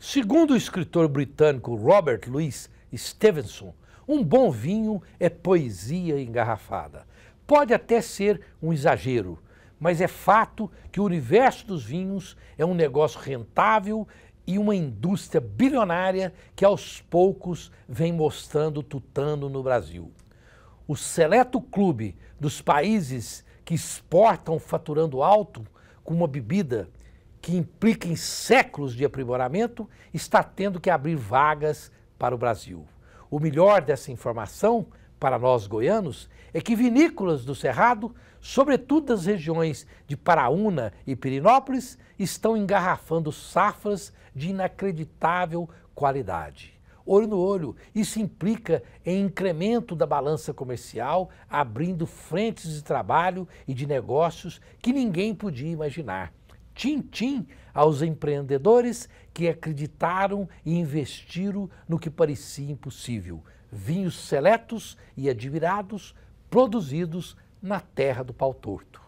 Segundo o escritor britânico Robert Louis Stevenson, um bom vinho é poesia engarrafada. Pode até ser um exagero, mas é fato que o universo dos vinhos é um negócio rentável e uma indústria bilionária que aos poucos vem mostrando tutano no Brasil. O seleto clube dos países que exportam faturando alto com uma bebida que implica em séculos de aprimoramento, está tendo que abrir vagas para o Brasil. O melhor dessa informação, para nós goianos, é que vinícolas do Cerrado, sobretudo das regiões de Paraúna e Pirinópolis, estão engarrafando safras de inacreditável qualidade. Olho no olho, isso implica em incremento da balança comercial, abrindo frentes de trabalho e de negócios que ninguém podia imaginar tim-tim aos empreendedores que acreditaram e investiram no que parecia impossível. Vinhos seletos e admirados, produzidos na terra do pau torto.